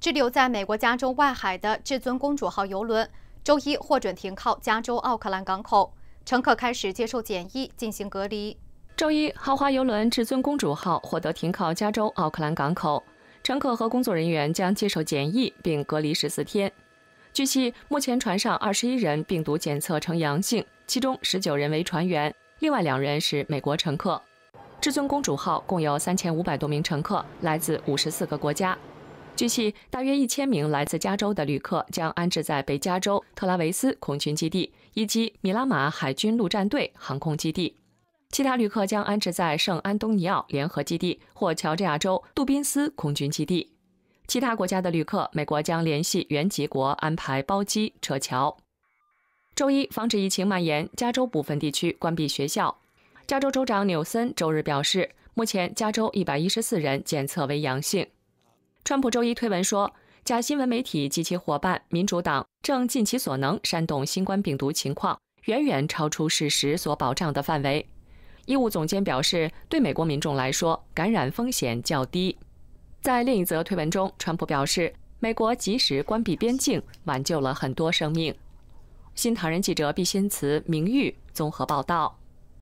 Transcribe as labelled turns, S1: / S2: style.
S1: 滞留在美国加州外海的“至尊公主号”游轮，周一获准停靠加州奥克兰港口，乘客开始接受检疫进行隔离。周
S2: 一，豪华游轮“至尊公主号”获得停靠加州奥克兰港口，乘客和工作人员将接受检疫并隔离十四天。据悉，目前船上二十一人病毒检测呈阳性，其中十九人为船员，另外两人是美国乘客。“至尊公主号”共有三千五百多名乘客，来自五十四个国家。据悉，大约一千名来自加州的旅客将安置在北加州特拉维斯空军基地以及米拉马海军陆战队航空基地，其他旅客将安置在圣安东尼奥联合基地或乔治亚州杜宾斯空军基地。其他国家的旅客，美国将联系原籍国安排包机撤侨。周一，防止疫情蔓延，加州部分地区关闭学校。加州州长纽森周日表示，目前加州一百一十四人检测为阳性。川普周一推文说，假新闻媒体及其伙伴民主党正尽其所能煽动新冠病毒情况，远远超出事实所保障的范围。医务总监表示，对美国民众来说，感染风险较低。在另一则推文中，川普表示，美国及时关闭边境，挽救了很多生命。新唐人记者毕新慈、名誉综合报道。